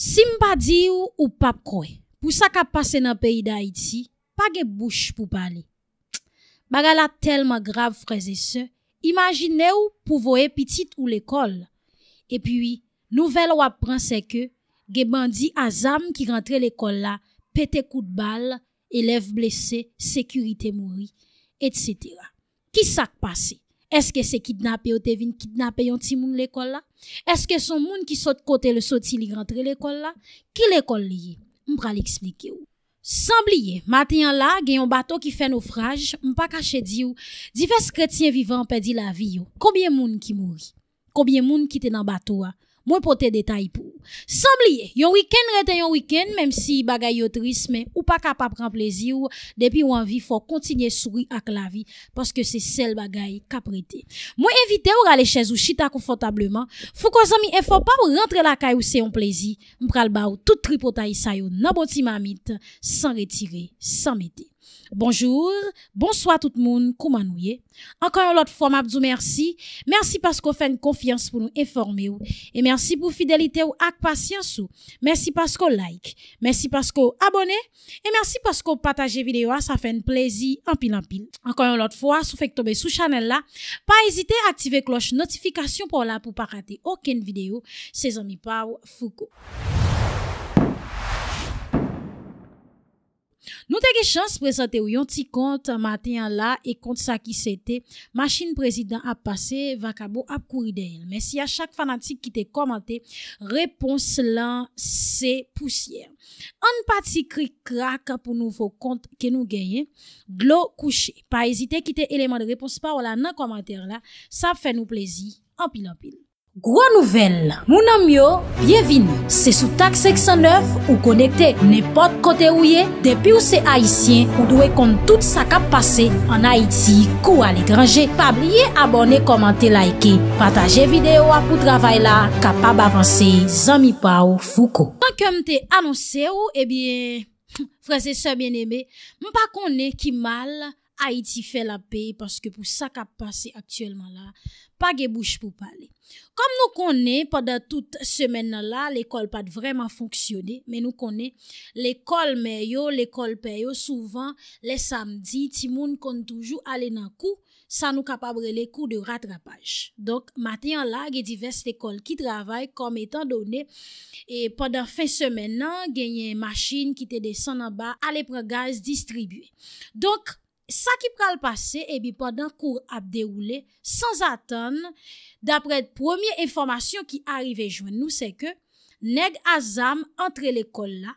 Simpa di ou ou pap kowe, pou sak ap pase nan peyi da iti, pa ge bouch pou pali. Bagala telman grav freze se, imagine ou pou voe pitit ou lekol. E pi wi, nouvel wap pranse ke, ge bandi azam ki rentre lekol la, pete kout bal, elef blese, sekurite moui, etc. Ki sak pase? Est-ce que c'est kidnappé ou te vin kidnappé un petit l'école là? Est-ce que son monde qui saute côté le saute y rentre l'école là? Qui l'école lié? M'pral l'expliquer. ou. Sans blier, matin là, a un bateau qui fait naufrage, pas caché di ou, divers chrétiens vivants perdit la vie Combien Combien monde qui mourit? Combien qui qui dans le bateau? Hein? moi des tailles pour. Sans oublier yon week-end rete un week-end, même si bagay yon tris, mais ou pas capable prendre plaisir, Depuis depuis ou envie, faut continuer sourire avec la vie, parce que c'est celle bagay kaprete. Moi éviter ou aller chez ou chita confortablement, faut qu'on s'en et faut pas rentrer rentre la caille où c'est un plaisir, m'pral ba ou tout tripotaï sa yon, nan bon mamite, sans retirer, sans mettre. Bonjour, bonsoir tout le monde, comment vous Encore une autre fois, vous merci. Merci parce que fait une confiance pour nous informer. Et merci pour fidélité ou et patience. Merci parce qu'on like. Merci parce qu'on Et merci parce partagez la vidéo. Ça fait un plaisir en pile en pile. Encore une autre fois, si vous faites tomber sous channel là, pas hésiter à activer cloche notification pour là pour pas rater aucune vidéo. C'est amis Pau Foucault. Nou te ge chans prezante ou yon ti kont maten la e kont sa ki se te, masin prezident ap pase, vakabo ap kouri den. Men si a chak fanatik ki te komante, repons lan se pousyere. An pati kri kra ka pou nouvo kont ke nou genye, glo kouche. Pa ezite ki te eleman de repons pa wala nan komante la, sa fe nou plezi, an pil an pil. Gwa nouvel, mounan myo, byevini, se sou tak 609 ou konekte nepot kote ou ye, depi ou se eh haisyen ou dwe kont tout sa kap pase an Haiti kou al ekranje, pa blye abone komante laike, pataje videyo apou travay la, kapab avanse zami pa ou fuko. Tanke mte anonse ou, ebyen, frase se bien ebe, mpa kone ki mal Haiti fe la pey, paske pou sa kap pase aktuelman la, pa ge bouche pou pale. Kom nou konen, padan tout semen nan la, l'ekol pad vreman fonksyonen, men nou konen, l'ekol meyo, l'ekol peyo, souvan, le samdi, ti moun kon toujou ale nan kou, san nou kapabre le kou de ratrapaj. Donk, maten an la, gen divers l'ekol ki travay, kom etan donen, e padan fin semen nan, genyen yon masjin ki te desen nan ba, ale pre gaz distribye. Donk, Sa ki pral pase, ebi, eh pandan kou ap deroule, sans atan, dapre premier informasyon ki arive jwen nou, se ke, neg azam entre l'ekol la,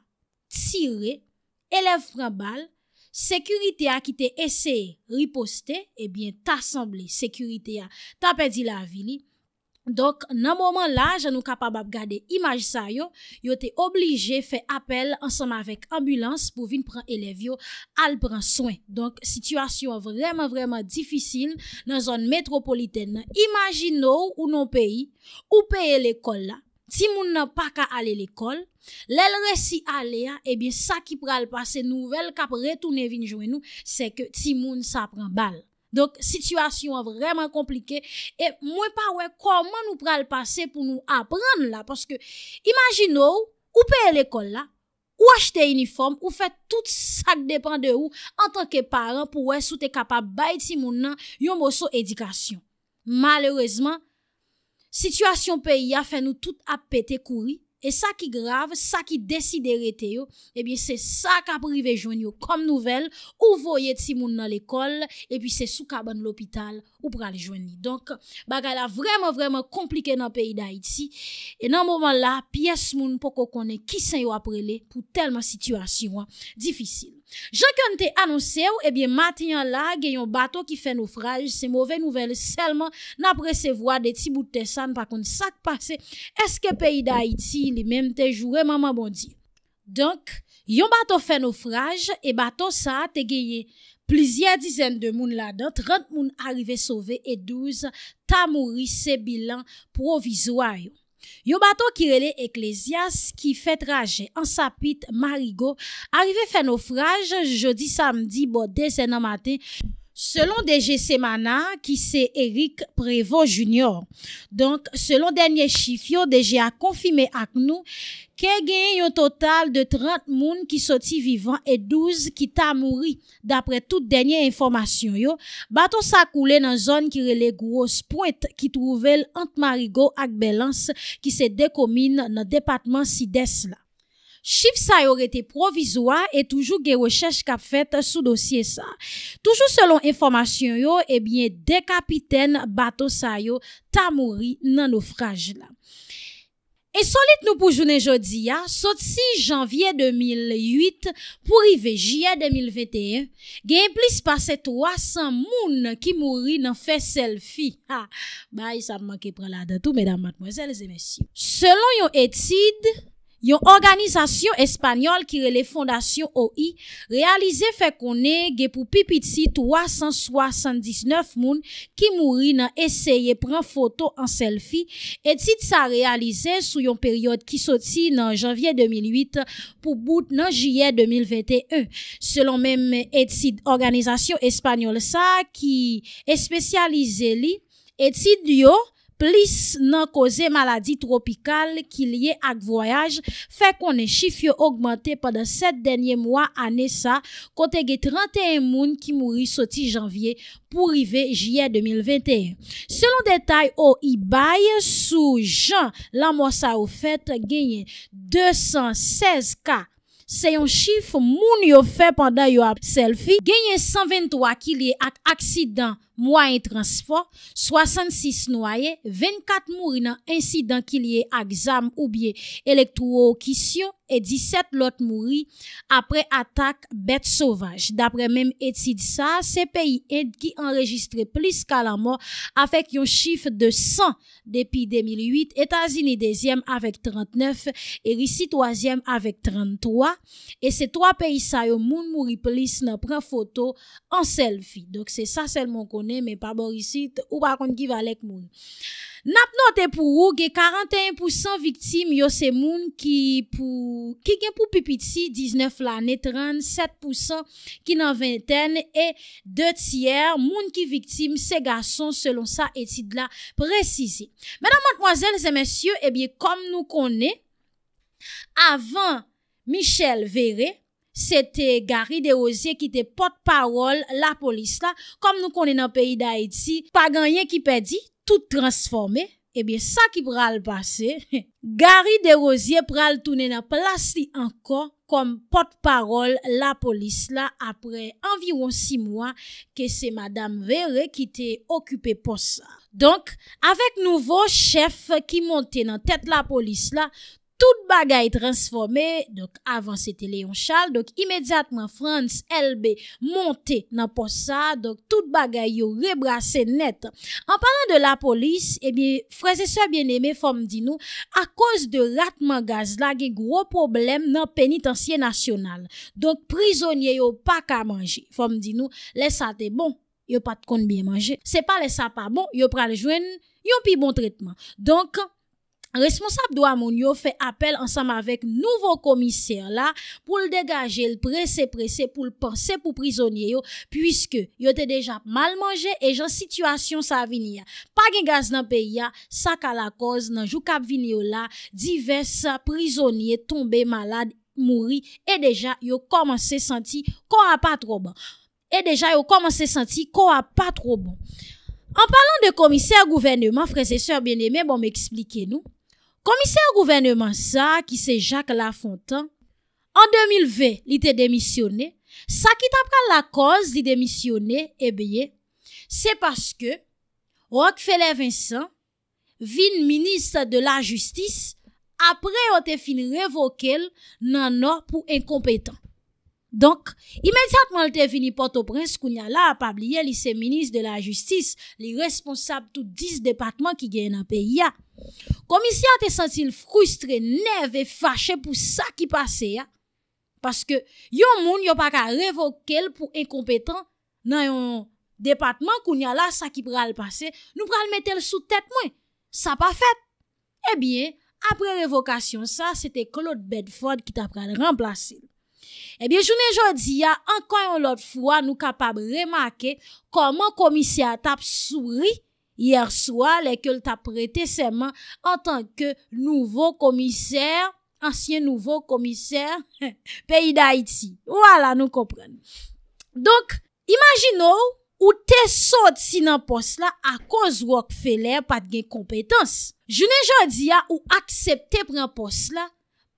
tire, elef pran bal, sekurite a ki te ese riposte, ebi, eh ta asemble, sekurite a, ta pedi la avini. Donk nan momen la jan nou kapab ap gade imajisay yo, yo te oblije fe apel ansama vek ambulans pou vin pran elev yo al pran soen. Donk situasyon vreman vreman difisil nan zon metropoliten nan imajin nou ou nou peyi, ou peye lekol la, ti moun nan pa ka ale lekol, lel resi ale ya, ebyen sa ki pral pase nouvel kap retounen vin jwen nou se ke ti moun sa pran bal. Donk, sitwasyon wè vreman komplike. E mwen pa wè, koman nou pral pase pou nou apren la? Paske, imajin nou, ou peye l'ekol la, ou achete uniform, ou fè tout sak depan de ou, an tanke paran pou wè sou te kapab bay ti moun nan yon moso edikasyon. Malèrezman, sitwasyon peyi a fè nou tout ap pete kouri. E sa ki grave, sa ki deside rete yo, ebyen eh se sa ka prive jwen yo kom nouvel, ou voye ti moun nan l'ekol, ebyen se sou ka ban l'opital ou prale jwen li. Donk, baka la vreman vreman komplike nan peyi da iti, e nan mouman la, piyes moun poko kone ki sen yo aprele pou telman situasyonwa, difisil. Jean kan te anonsè ou, ebyen eh matin an la, gen yon bato ki fè noufraj, se mouve nouvel selman, nan prese vwa de ti bout te san, pa kon sak pase, eske peyi da Haiti, ni menm te joure, mama bon di. Donk, yon bato fè noufraj, e bato sa, te genye plizye dizen de moun la donk, 30 moun arive sove, e 12 ta mouri se bilan provizwayo. Yo bateau qui relait qui qui fait trajet en sapit Marigo, arrivé fait naufrage jeudi samedi bordé c'est matin Selon DG Mana, qui c'est Eric Prévost Junior, Donc, selon dernier chiffre, DG a confirmé à nous qu'il y a un total de 30 personnes qui sont vivants et 12 qui sont mouru d'après toute dernière information. Yo. Bateau s'est coulé dans une zone qui est la pointe pointe qui trouvait entre Marigot et Belance, qui se décomine dans le département Sidesla ça ça aurait été provisoire et toujours des recherches qu'a fait sous dossier ça. Toujours selon information yo, eh bien des capitaines bateau sa yo ta mouri dans naufrage. là. Et solide nous pour journée jodi ya, saut 6 janvier 2008 pour arriver juillet 2021, gain plus passé 300 moun qui mouri dans fait selfie. Ha, bah, ça pour la de tout mesdames, mademoiselles et messieurs. Selon yon étude, Yon organisation qui qui relève Fondation OI réalisé fait kone ge pou pipiti 379 moun qui mouri nan eseye prendre photo en selfie et c'est ça réalisé sous yon période qui soti nan janvier 2008 pour bout nan juillet 2021. Selon même et organisation espagnole ça qui est spécialisé li et yo plus nan maladie tropicale tropicale qui lié à voyage fait qu'on est chiffre augmenté pendant 7 derniers mois années ça kote 31 moun qui mouri soti janvier pour arriver juillet 2021. Selon détail au Ibay sous Jean la ça ou fait gagné 216 cas. C'est un chiffre moun yo pendant pendant yo selfie, genye 123 qui lié à accident mwa yon transfor, 66 noye, 24 mouri nan insidan ki liye a gzam ou bie elektro-okisyon e 17 lot mouri apre atak bete sovaj. Dapre menm etid sa, se peyi end ki enregistre plis ka la mor afek yon chif de 100 depi 2008, Etazini dezyem avek 39 e Risi toazyem avek 33 e se 3 peyi sa yon moun mouri plis nan pren foto an selvi. Dok se sa selmon kon Mwen gen nan mwen por isi, ou pakon givalek mwen. Nap nou te pou ou, gen 41% viktime yo se mwen ki gen pou pipiti, 19 la netran, 7% ki nan vinten e 2 tiyer mwen ki viktime se garson selon sa etid la prezise. Mwen nan mwen mwen mwen se mwen syo, e bie kom nou konen, avan michel vere, Sete Gary De Rosier ki te pot parol la polis eh la, kom nou konen nan peyi da eti, pa ganyen ki pe di, tout transforme, ebyen sa ki pral pase, Gary De Rosier pral tounen nan plas li ankon, kom pot parol la polis la, apre environ 6 mwa, ke se Madame Verre ki te okupe posa. Donk, avek nouvo chef ki monte nan tet la polis la, Tout bagay transforme, avan se te leyon chal, imediatman Frans LB monte nan pos sa, tout bagay yo rebrase net. An pwalan de la polis, freze se bieneme, fom di nou, a koz de rat man gaz la, ge gro problem nan penitensye nasyonal. Dok prizonye yo pa ka manji. Fom di nou, lesa te bon, yo pat kon biye manji. Se pa lesa pa bon, yo pral jwen, yo pi bon tretman. Donk, An responsab do amon yo fe apel ansam avek nouvo komiser la pou l degage l prese prese pou l pense pou prizonye yo pwiske yo te deja mal manje e jan situasyon sa avini ya. Pa gen gaz nan peyi ya, sa ka la koz nan jou kap vini yo la, diversa prizonye tombe malade, mouri, e deja yo komanse senti ko a patro bon. E deja yo komanse senti ko a patro bon. An palan de komiser gouvene, man frese sèr bine men bon me eksplike nou, Komiser gouvernement sa ki se Jacques Lafontan, en 2020 li te demisyone, sa ki tapran la koz li demisyone, ebye, se paske Rockefeller Vincent, vin ministre de la justice, apre o te fin revokel nan nan pou enkompetant. Donk, imediatman te vini Port-au-Prince koun ya la a pabliye li se minis de la justis, li responsab tout dis depatman ki gen apè ya. Komisyen te sentil frustre, neve, fache pou sa ki pase ya. Paske, yon moun yo pa ka revoke el pou enkompetan nan yon depatman koun ya la sa ki pral pase, nou pral mette el sou tèt mwen. Sa pa fèp. E eh bie, apre revokasyon sa, se te Claude Bedford ki ta pral remplase el. Ebyen, jounen jodi ya, ankan yon lot fwa nou kapab remake koman komisyen tap souri yerswa leke l tap prete seman an tanke nouvo komisyen, ansyen nouvo komisyen, peyi da Haiti. Wala, nou komprene. Donk, imagino ou te sot si nan pos la a koz wak fe lè pat gen kompetans. Jounen jodi ya ou aksepte pre an pos la,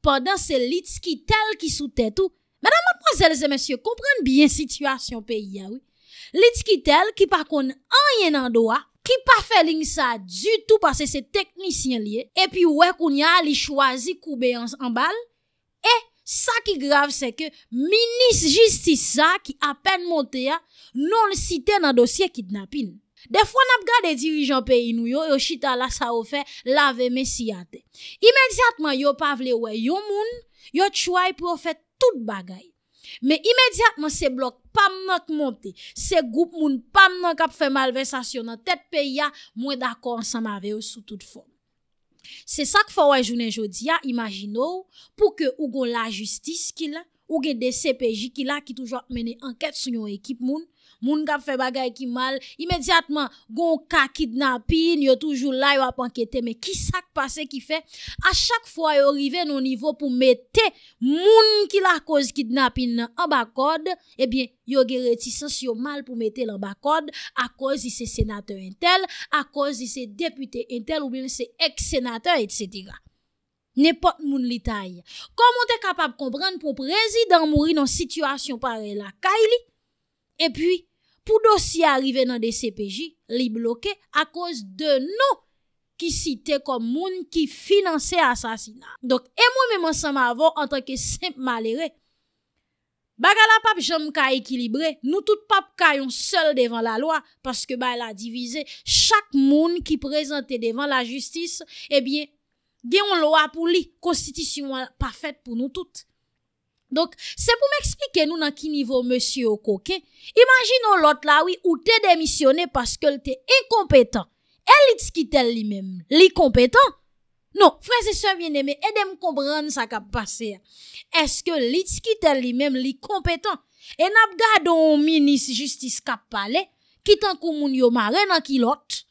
pandan se lits ki tel ki sou tèt ou. Madame, mademoiselles et messieurs, komprenne bien situasyon pe yè ou. Lits ki tel ki pa kon an yè nan do a, ki pa fè ling sa du tout pasè se teknisyen liye, epi ouè koun yè a li chwazi koube yon an bal, e, sa ki grav se ke minis jistisa ki apen monte ya, non le site nan dosye kidnapin ou. Defwa nap gade dirijan pe inou yo, yo chita la sa ou fe lave mesi ate. Imediatman yo pavle wey yo moun, yo chouay pou ou fe tout bagay. Me imediatman se blok pam nan k monte, se goup moun pam nan kap fe malve sasyon nan tet pe ya, mwen dako an sa mave yo sou tout fon. Se sak fwa wajounen jodi ya, imajin ou, pou ke ou gon la justis ki la, ou gen de CPJ ki la ki toujwa mene anket sou yon ekip moun, Moun kap fe bagay ki mal, imediatman gon ka kidnapin, yo toujou la yo ap anketen, me ki sak pa se ki fe? A chak fwa yo rive nou nivou pou mette moun ki la koz kidnapin nan an bakod, ebyen yo gere ti sens yo mal pou mette lan bakod, a koz di se senatè entèl, a koz di se deputè entèl, ou bien se eksenatèl, etc. Nè pot moun li tay. Komon te kapap komprende pou prezi dan mouri nan situasyon pare la ka ili? E pwi, pou dosi arive nan de CPJ, li bloke a koz de nou ki site kom moun ki finanse asasina. Donk, e mwen mwen san ma avon an tanke semp malere. Bagala pap jom ka ekilibre, nou tout pap kayon sel devan la lwa, paske ba la divize, chak moun ki prezante devan la justis, e eh bie, gen yon lwa pou li, konstitisyon pafet pou nou tout. Donk, se pou m eksplike nou nan ki nivou monsi ou koke, imanjin nou lot la ou te demisyone paske lte inkompetan, e li tskitel li men, li kompetan? Non, freze se vye neme, e dem kompran sa kap pase, eske li tskitel li men, li kompetan? E nap gado ou minis justis kap pale, kitan kou moun yo ma re nan ki lot?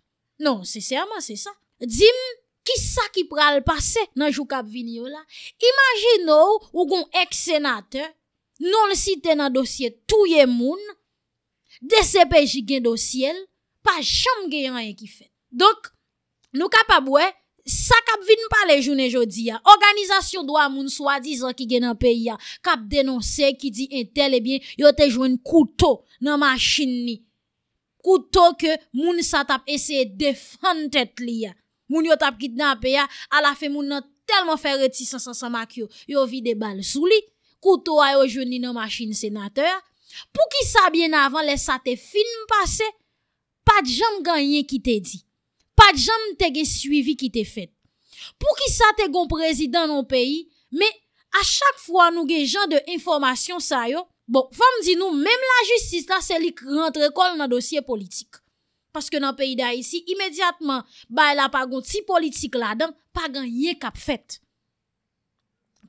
Non, se serman se sa. Dzim? Kisa ki pral pase nan jou kapvin yo la? Imagine ou, ou goun ek senate, non si te nan dosye touye moun, dese peji gen dosyel, pa chanm gen yon yon ki fe. Dok, nou kap apwe, sa kapvin pa le jounen jodi ya. Organizasyon doa moun swa dizan ki gen nan peyi ya. Kap denonse ki di entelebiye, eh yo te joun kouto nan masin ni. Kouto ke moun satap ese defante tli ya. Moun yo tap git nan apè ya, alafè moun nan telman fè reti san san san mak yo, yo vide bal sou li, koutou a yo jouni nan machin senatèr. Pou ki sa bien avan lè sa te film pase, pat jom ganyen ki te di, pat jom te gen suivi ki te fet. Pou ki sa te gon prezident nan peyi, me a chak fwa nou gen jan de informasyon sa yo. Bon, fam di nou, menm la jistis la se lik rentre kol nan dosye politik. Paske nan peyi da yisi, imediatman, bay la pagon ti politik la dan, pag an ye kap fet.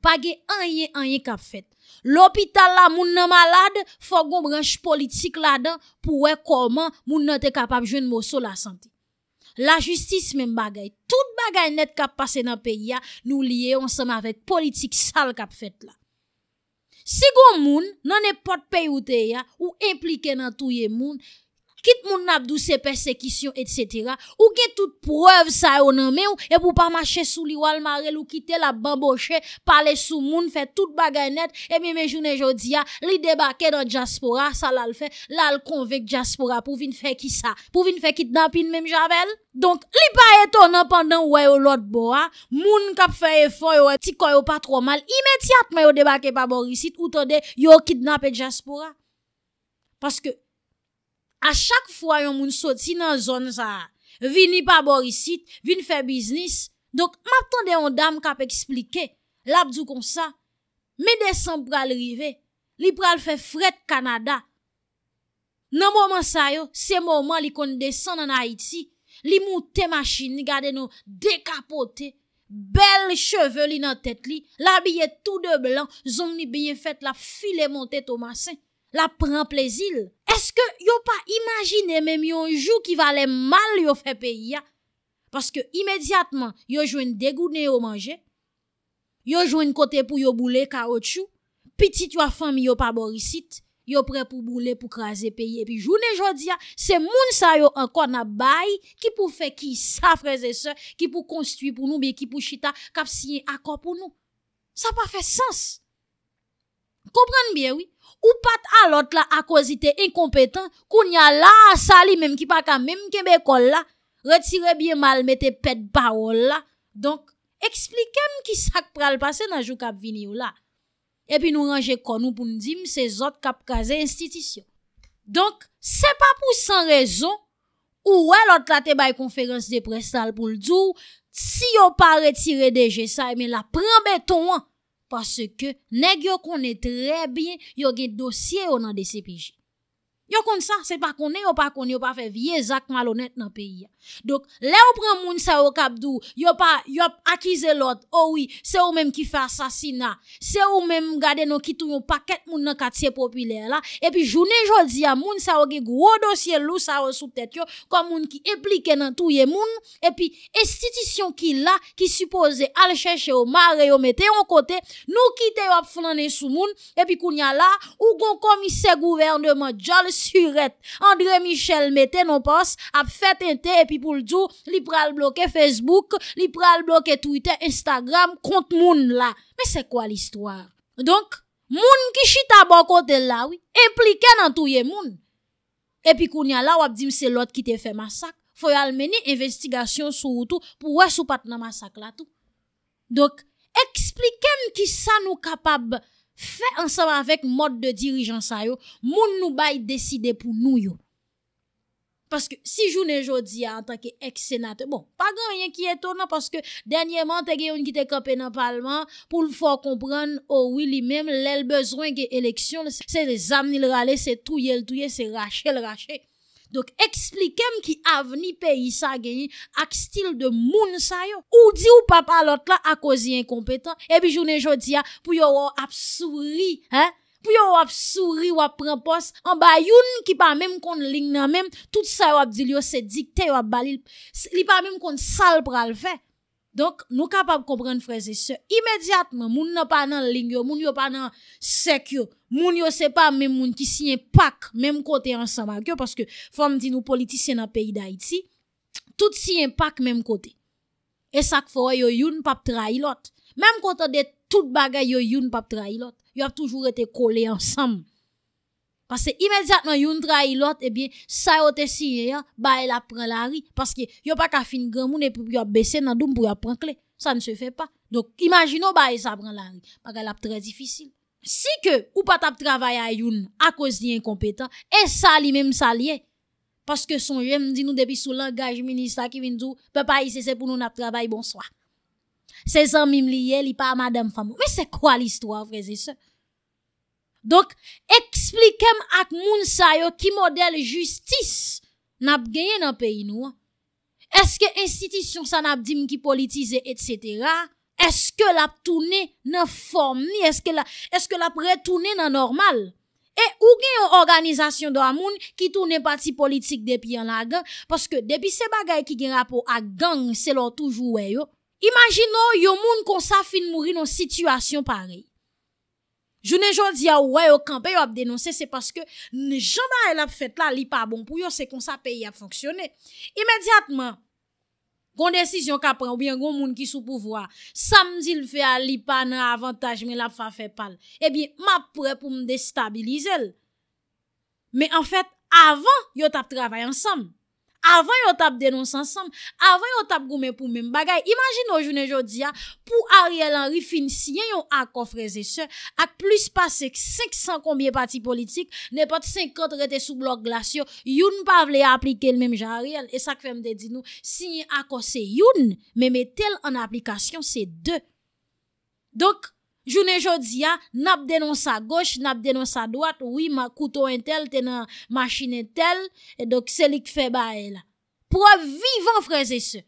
Page an ye, an ye kap fet. L'opital la moun nan malade, fok gon branj politik la dan, pou we koman moun nan te kapab jwen moso la sante. La justis men bagay, tout bagay net kap pase nan peyi ya, nou liye, on seman vet politik sal kap fet la. Si goun moun nan epot peyi ou te ya, ou implike nan touye moun, kit moun nabdou se persekisyon, etc. Ou gen tout preuve sa yo nanme ou, e pou pa mache sou li walmarel ou kite la bamboshe, pale sou moun, fe tout bagay net, e mi me jounen jodi ya, li debake do Djaspora, sa lal fe, lal konvek Djaspora, pou vin fe ki sa, pou vin fe kitnapin menm jabel. Donk, li pa ye tonan pandan wè yo lot bo a, moun kap fe ye foy wè, ti koyo pa tro mal, imetiat mè yo debake pa borisit, ou tonde yo kitnapet Djaspora. Paske, a chak fwa yon moun soti nan zon sa, vini pa borisit, vini fe biznis, dok map tonde yon dam kap eksplike, labdou kon sa, me desen pral rive, li pral fe fret Kanada, nan mouman sa yo, se mouman li kon desen nan Haiti, li mouten masin, li gade nou dekapote, bel cheve li nan tet li, la biye tout de blan, zon ni biye fet la file monte to masin, la pran plezil, Eske yon pa imajine menm yon jou ki valen mal yon fe peyi ya? Paske imediatman yon jwen degounen yon manje, yon jwen kote pou yon boule kao chou, pitit yon fami yon pa borisit, yon pre pou boule pou krasen peyi, epi jounen jodi ya, se moun sa yon ankon na bay, ki pou fe ki sa freze se, ki pou konstwi pou nou, biye ki pou chita kapsi yon akon pou nou. Sa pa fe sens. Komprende biye wii? Ou pat alot la akwazite enkompetan koun ya la sali menm ki pa ka menm kebe kol la. Retire biye mal mette pet baol la. Donk, eksplikem ki sak pral pase nanjou kap vini ou la. Epi nou ranje konou pou nou dim se zot kap kaze institisyon. Donk, se pa pou san rezon, ou we lot late bay konferans de prestal pou l'dou, si yo pa retire deje sa e men la pren beton an. Paske neg yo kone tre bin yo gen dosye yo nan de CPJ. Yo kon sa, se pa konen yo pa konen Yo pa fe viezak malonet nan peyi Donk, le ou pren moun sa wakabdou Yo pa, yo akize lot Owi, oh se ou menm ki fe asasina Se ou menm gade nou ki tou yon paket Moun nan katsye popüler la E pi jounen jol ziya moun sa wage Gwo dosye lou sa wosou ptet yo Kon moun ki eplike nan touye moun E pi estitisyon ki la Ki suppose alcheche ou mare Yo mete yon kote, nou kite wap Fnane sou moun, e pi koun ya la Ou kon komise gouvernement jale Siret, André Michel mette nou pos ap fet ente epi pou l'djou li pral bloke Facebook, li pral bloke Twitter, Instagram kont moun la. Me se kwa l'histoire? Donk, moun ki chita bon kont el la, implike nan touye moun. Epi koun ya la wap di mse lot ki te fe masak. Foyal meni investigasyon sou ou tou pou wè sou pat nan masak la tou. Donk, explike mki sa nou kapab moun. Fè ansem avèk mod de dirijansay yo, moun nou baye deside pou nou yo. Paske si jounen jodi ya an tanke eksenate, bon, pa gran yon ki eto nan, paske denye man te gen yon ki te kapè nan palman, pou l fò kompran o oh wili mem, lèl bezwen ki eleksyon, se zan ni l rale, se touye l touye, se rache l rache. Dok eksplikem ki avni peyi sa genyi ak stil de moun sa yo. Ou di ou papalot la ak ozi enkompetan, e bi jounen jodi ya pou yo wap souri, pou yo wap souri wap prempos. An ba youn ki pa mèm kon lignan mèm, tout sa yo abdil yo se dik te wap balil, li pa mèm kon sal pral fe. Donk nou kapap kompren freze se, imedjatman, moun yo pa nan lingyo, moun yo pa nan sekyo, moun yo sepa men moun ki siyen pak menm kote ansam akyo, paske fom di nou politisyen apayi da iti, tout siyen pak menm kote, e sak fwa yo youn pap tra ilot, menm kote de tout bagay yo youn pap tra ilot, yo ap toujou rete kole ansam. Pase imediat nan yon dra ilot, ebyen, sa yo te siye ya, ba e la pran la ri. Pase ki yo pa ka fin gran moun e pou yon besen nan doum pou yon pran kle. Sa ne se fe pa. Dok, imajino ba e sa pran la ri. Bakal ap tre difisil. Si ke ou pa tap travay a yon, a koz di en kompetan, e sa li menm sa liye. Pase ke son jem di nou depi sou langaj ministak ki vin djou, pe pa yi sese pou nou nap travay, bonsoa. Se san mim liye li pa a madame famou. Me se kwa li istwa, freze se? Donk, eksplikem ak moun sa yo ki model justis nap genye nan peyi nou. Eske institisyon sa nap dim ki politize et cetera, eske lap toune nan form ni, eske lap re toune nan normal. E ou gen yon organizasyon do amoun ki toune pati politik depi yon agan, paske depi se bagay ki gen rapo agan selon toujou weyo, imagino yon moun konsafin mouri nan situasyon parey. Jounen joun di ya wè yo kanpe yo ap denonse se paske janda el ap fet la li pa bon pou yo se kon sa peyi ap fonksyone. Imediatman, kon desisyon ka pren ou bien kon moun ki sou pou vwa, sam zil fe a li pa nan avantaj men la pa fe pal, e eh bi map pre pou m destabilize el. Men en fet, avan yo tap travay ansam. avan yon tap denons ansanm, avan yon tap goumen pou men bagay. Imagin nou jounen jodi ya, pou Ariel Henry fin si yon yon akofreze se, ak plus pase k 500 kombye pati politik, ne pat 50 rete sou blok glasyon, yon pa vle aplike l menm jan Ariel, e sak fem de di nou, si yon akose yon, menme tel an aplikasyon se de. Dok, Jounen jodi ya, nap denon sa goch, nap denon sa doat, oui, ma kouton entel, tenan machin entel, et dok selik fe ba el. Pro vivan freze se.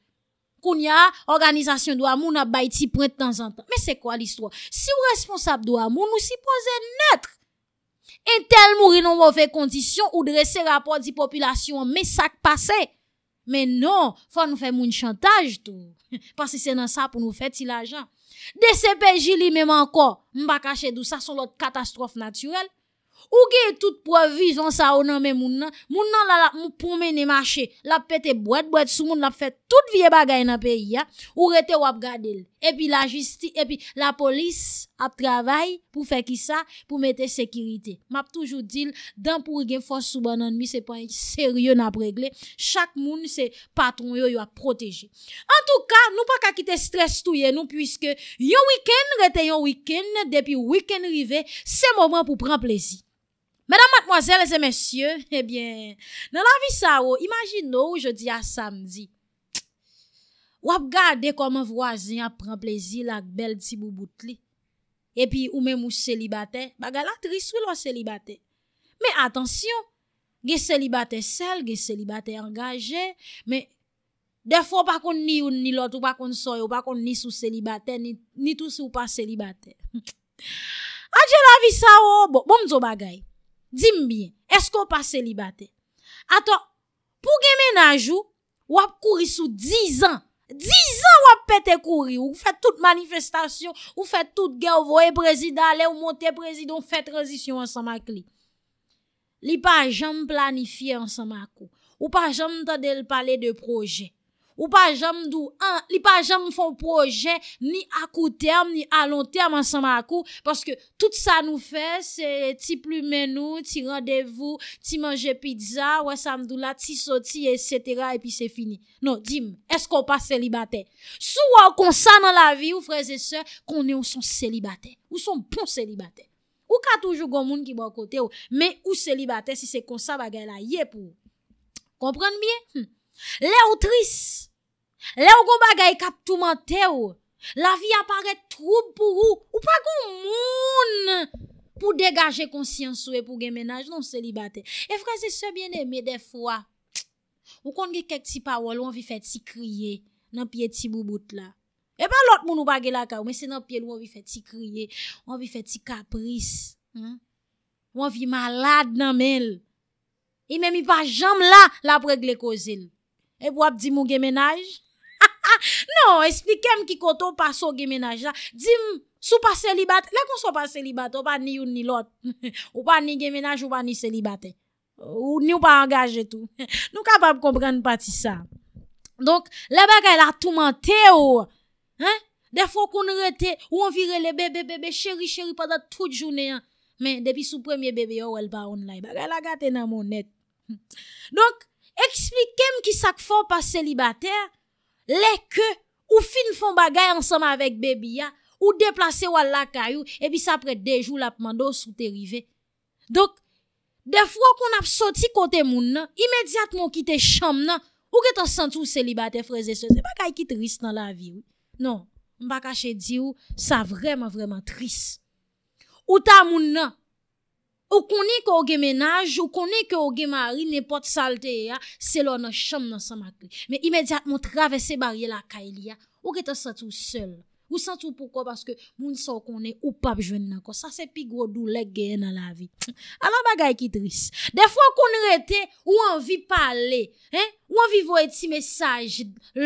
Koun ya, organizasyon do amoun ap bay ti prente tan zan tan. Me se kwa l'istro? Si ou responsab do amoun, nou si pose netre. Entel mou rinon mou fe kondisyon, ou dresse raport di populasyon, me sak pase. Men non, fwa nou fe moun chantaj tou. Pase se nan sa pou nou fe ti la jan. De sepe jili mem anko, mba kache dou sa son lot katastrofe naturel, ou ge tout provizan sa onan men moun nan, moun nan la la mou pome ne mache, la pete bwet, bwet sou moun la pete tout vie bagay nan peyi ya, ou rete wap gade l. Epi la jisti, epi la polis ap travay pou fe ki sa pou mette sekirite Map toujou dil, dan pou gen fos sou banan mi se pan serye nan pregle Chak moun se patron yo yo ap proteje En tou ka, nou pa kakite stres touye nou Puiske yo wikend rete yon wikend, depi wikend rive, se mouman pou pran plezi Medan matmoazel e zemensye, ebyen Nan la vi sa ou, oh, imagino ou je di a samdi Wap gade koman vwazin ap pren plezi lak bel tibou bout li. Epi ou men mou selibate. Bagal atris wil wap selibate. Men atensyon. Ge selibate sel, ge selibate angaje. Men defo wap akon ni yon ni lot wap akon soy wap akon ni sou selibate ni tous wap akon selibate. Adjela visawo, bomzo bagay. Dim bien, esko wap akon selibate? Ato, pou gen men ajou, wap kouri sou 10 an. Di zan wap pete kouri, ou fè tout manifestasyon, ou fè tout gen, ou voye prezidale, ou mote prezidon, fè tranzisyon an sa mak li. Li pa jen planifi an sa mak ou, ou pa jen tade l pale de proje. Ou pa jam mdou an, li pa jam mfon proje ni akou term, ni alon term ansanman akou. Paske tout sa nou fè, se ti plume nou, ti randevou, ti manje pizza, wè samdou la, ti soti, et cetera, epi se fini. Non, di m, es kon pa selibatè? Sou wè ou konsan nan la vi ou freze se, konè ou son selibatè? Ou son bon selibatè? Ou ka toujou gomoun ki mwen bon kote ou, men ou selibatè si se konsan bagay la ye pou? Komprenn bie? Hm. Le ou tris? Le ou goun bagay kap touman te ou, la vi aparet troub pou ou, ou pa goun moun pou degaje konsyansou e pou gen menaj non se li bate. E fra se se bien eme defwa, ou kont ge kek ti pawol ou an vi fet si kriye nan piye ti bou bout la. E ba lot moun ou bagay la kaw, men se nan piye lou an vi fet si kriye, an vi fet si kapris, an vi malade nan mel. E men mi pa jam la, la prek le kozin. E wap di moun gen menaj? Non, explikem ki koto pa sou gemenaj la. Dime, sou pa selibate? La kon sou pa selibate? Ou pa ni yon ni lot? Ou pa ni gemenaj ou pa ni selibate? Ou ni ou pa angaj etou? Nou kapab kompren pati sa. Donk, la baka el a touman te ou. De fwo kon rete ou an vire le bebe bebe cheri cheri pa da tout jounen. Men, depi sou premye bebe yo oh, el pa onlay. Baka el a gate nan mounet. Donk, explikem ki sak fwo pa selibate a. Le ke, ou fin fon bagay ansam avek bebi ya, ou deplase wala kayou, e bis apre dejou la pman dos ou te rive. Dok, defro kon ap soti kote moun nan, imediat moun kite cham nan, ou ke tan sentou selibate freze seze. Mbakay ki trist nan la vi ou. Non, mbakay che di ou, sa vreman vreman trist. Ou ta moun nan. Ou koni ke ou gen menaj, ou koni ke ou gen mari, nepot salte e ya, se lò nan chanm nan san makri. Men imediat moun travese barye la ka e li ya, ou gen ta santou sel. Ou santou pwoko, baske moun san konen ou pap jwen nan kon. Sa se pi gwo dou lek gen nan la vi. Anan bagay ki tris. De fwa kon rete, ou an vi pale. Ou an vi vo eti mesaj,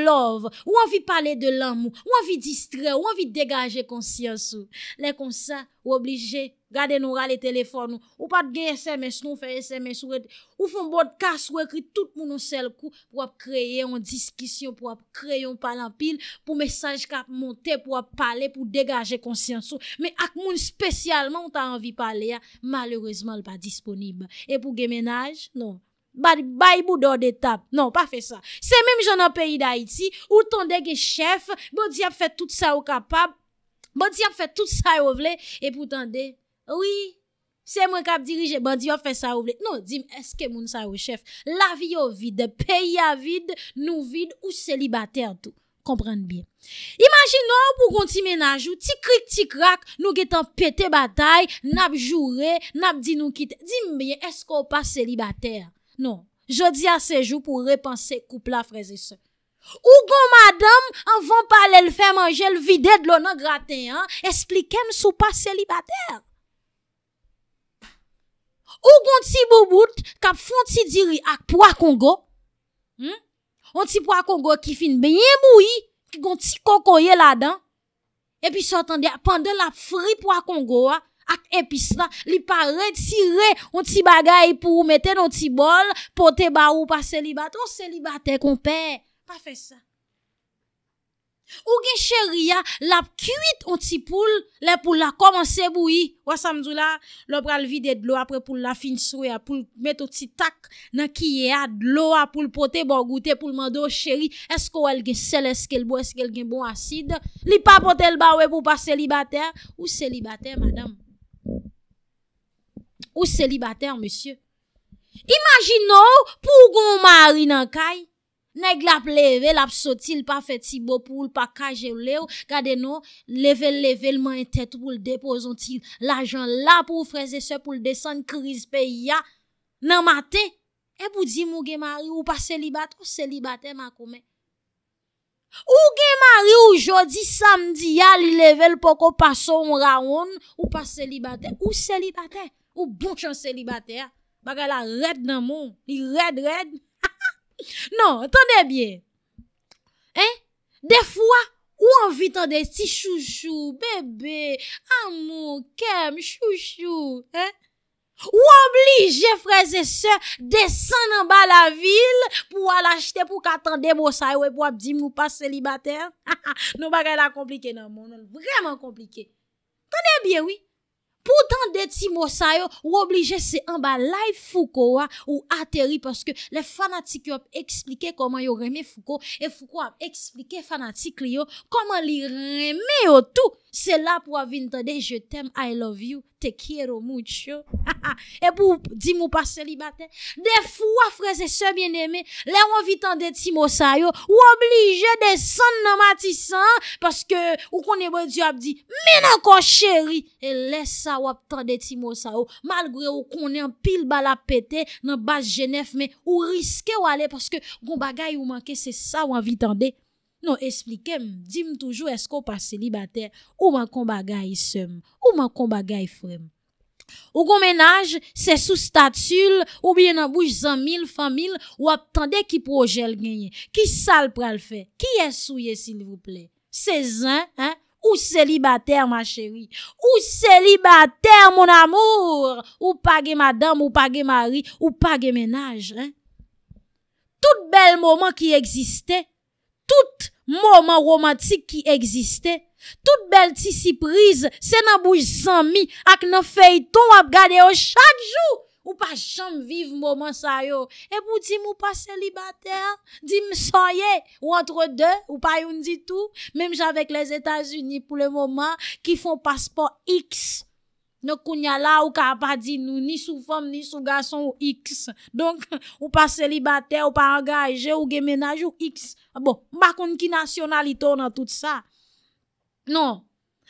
love. Ou an vi pale de l'amou. Ou an vi distre, ou an vi degaje konsyansou. Lè konsan, ou oblije. Gade nou ra le telefon nou. Ou pat gen SMS nou, fe SMS ou rete. Ou fon bot kas ou ekri tout moun nou sel kou pou ap kreye yon diskisyon, pou ap kreye yon palapil, pou mesaj kap monte, pou ap pale, pou degaje konsyansou. Me ak moun spesyalman ou ta anvi pale ya, malerouzman l pa disponib. E pou gen menaj, non. Ba yi bou do de tap. Non, pa fe sa. Se menm jen an peyi da iti, ou tande gen chef, bo di ap fe tout sa ou kapab, bo di ap fe tout sa ou vle, e pou tande... Oui, se mwen kap dirije, ba bon, di yo fe sa ouble. Non, dim, eske moun sa ouchef. La vi yo vide, peyi ya vide, nou vide ou selibater tout. Komprende bien. Imaginon pou kon ti menajou, ti krik, ti krak, nou getan pete batay, nab jure, nab di nou kite. Dim bien, eske non. ou pa selibater? Non, jodi a sejou pou repanse koup la freze se. Ou kon madame, an van pale l fe manje l vide dlo nan graten an, esplikem sou pa selibater? Ou gonti bo bout, kap fwonti diri ak pou akongo. Hmm? Onti pou akongo ki fin benye moui, ki gonti kokoye la dan. E pi sotan de, pande la fri pou akongo, ak episna, li pa retire onti bagay pou ou meten onti bol, pote barou pa selibate, ou selibate konpe, pa fe sa. Ou gen cheri ya, la kuit ou ti poule, le poule la komanse boui. Ou sa mdou la, lop pral vide dlo apre poule la fin sou ya, poule met ou ti tak nan kiye ya, dlo apre poule pote, bo goute, poule mando ou cheri. Esko ou el gen sel, eske el bo, eske el gen bo asid. Li pa pote el bawe pou pa selibater, ou selibater madame. Ou selibater monsye. Imagino pou ou gon mari nan kaye. Neg la plevel ap soti l pa feti bo pou l pa kaje ou le ou. Kade nou level level man etet pou l depozonti l ajan la pou freze se pou l desen kriz pe ya nan mate. E pou di mou gemari ou pa selibate ou selibate makoume. Ou gemari ou jodi samdi ya li level poko pa son raon ou pa selibate ou selibate. Ou bouchan selibate ya baga la red nan mou li red red. Non, tande bie, de fwa ou anvi tande si chou chou, bebe, amou, kem, chou chou, ou anbli je freze se desan nan ba la vil pou al achete pou katande mou sawe pou ap di mou pas selibater. Non ba ganda komplike nan moun, nan vreman komplike. Tande bie wii. Poutan deti mwosa yo, woblije se anba lai fuko wa ou ateri paske le fanatik yo ap eksplike koman yo reme fuko e fuko ap eksplike fanatik li yo koman li reme yo tou. Se la pou avin tande, je tem, I love you, te kiero moucho. E pou di mou pa se li bate, de fwa freze se bieneme, le wan vitande ti mousa yo, ou oblige de san nan mati san, paske ou konen moun di ap di, menan kon cheri, e le sa wap tande ti mousa yo, malgre ou konen pil bala pete nan bas jenef, men ou riske wale, paske kon bagay ou manke, se sa wan vitande. Non, esplikem, dim toujou esko pa selibater, ou man kon bagay isem, ou man kon bagay frem. Ou kon menaj, se sou statul, ou biye nan bouj zan mil, fan mil, ou ap tende ki projel genye, ki sal pral fe, ki esouye sin vouple. Se zan, ou selibater, ma chéri, ou selibater, mon amour, ou page madame, ou page mari, ou page menaj, hein. Tout bel moment ki existen, mouman romantik ki egziste, tout bel ti siprize, se nan bouj 100 mi, ak nan fey ton wap gade yo chak jou, ou pa chanm vive mouman sayo, e pou di mou pa selibater, di m soye, ou antre de, ou pa yon ditou, mem javek les Etats-Unis pou le mouman, ki fon paspor X. Nou kounya la ou ka pa di nou ni sou fom ni sou gason ou x. Donk ou pa selibate ou pa angaje ou gen menaj ou x. Bon, bakoun ki nasyonal iton an tout sa. Non.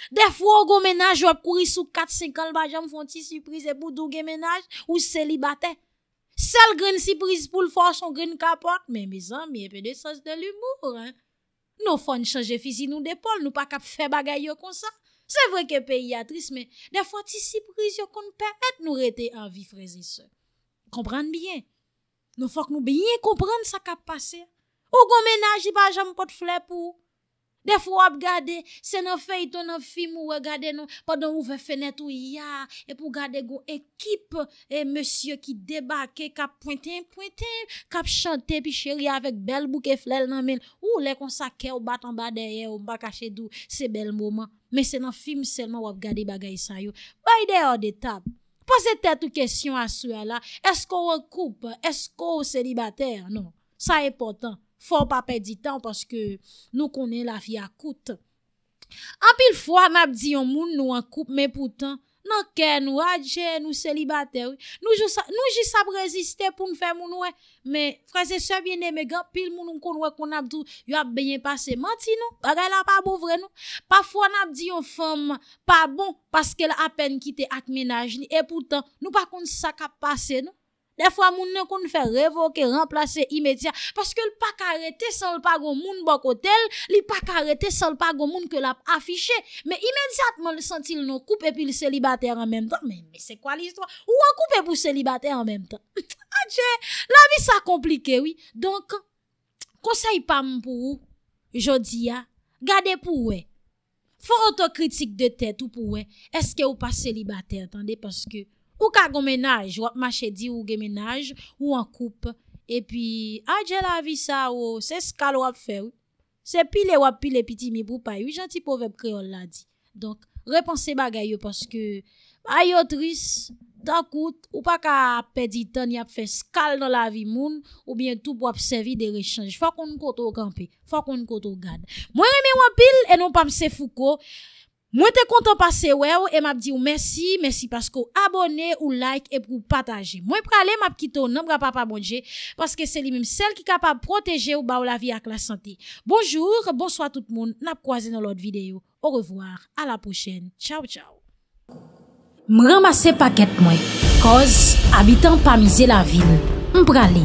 Defou ou gen menaj ou ap kouri sou 4-5 an lba jem fwanti siprize pou e dou gen menaj ou selibate. Sel gren siprize pou l fwa son gren kapon. Men bizan mi e pe de sos de l'humour. Nou fwani chanje fizi nou depol nou pa kap fe bagay yo konsan. Se vre ke pe yadris men, de fwa ti si prizyon kon pe et nou rete an vi frezi se. Kompran bie, nou fwa k nou bie kompran sa kap pase. Ou gomenaj di pa jam pot fle pou ou. De fwo wap gade, se nan fe ito nan film ou wak gade nou Padon ouve fenet ou ya E pou gade go ekip E monsye ki debake kap pointen, pointen Kap chante pi cheri avek bel bouke flel nan men Ou le kon sa ke ou batan ba deye ou baka chedou Se bel mouman Men se nan film selman wap gade bagay sa yo Bay de yon detap Pose tetou kesyon aswe la Esko wak koupe? Esko wak seribater? Non, sa e portan Fon pa pedi tan, paske nou konen la fi akoute. An pil fwa, mab diyon moun nou an koupe, men poutan, nan ken nou adje, nou selibate, nou jisap reziste pou nou fè moun nou, men fraze sebyen e megan, pil moun nou konwe kon nabdou, yo ap beyen pase, manti nou, agay la pa bou vre nou. Pa fwa, mab diyon fwa mou, pa bon, paske la apen kite ak menaj ni, e poutan, nou pa kont sak ap pase bon nou. e fwa moun nou kon fè revoke, remplace imedya, paske l pa karete san l pa goun moun bokotel, li pa karete san l pa goun moun ke l ap afiche, men imedjatman l sentil nou koupe pou l selibater an menm tan, men se kwa l histwa? Ou an koupe pou selibater an menm tan? Adje, ah, la vi sa komplike, donk konsey pam pou ou, jodi ya, gade pou ou, fwa otokritik de tèt ou pou ou, eske ou pa selibater, entende, paske, Ou ka gomenaj, wap mache di ou gomenaj, ou an koup. E pi, aje la vi sa ou se skal wap fe ou. Se pile wap pile piti mi boupay, ou janti po vep kreol la di. Donk, repanse bagay yo, paske ayotris, takout, ou pa ka pedi ton yap fe skal nan la vi moun, ou bientou wap sevi de rechange. Fakon koto wak anpe, fakon koto wak anpe. Mwen reme wap pile, enon pa mse fuko. Mwen te konton pase we ou e map di ou mersi, mersi pasko abone ou like e pou pataje. Mwen prale map kito nan mga papa mounje, paske se li mim sel ki kapab proteje ou ba ou la vi ak la sante. Bonjour, bonsoit tout moun, nap kwaze nan lot videyo. Ou revoar, a la pou chen, chow chow. Mwen ramase paket mwen, koz abitan pa mize la vil, mprale.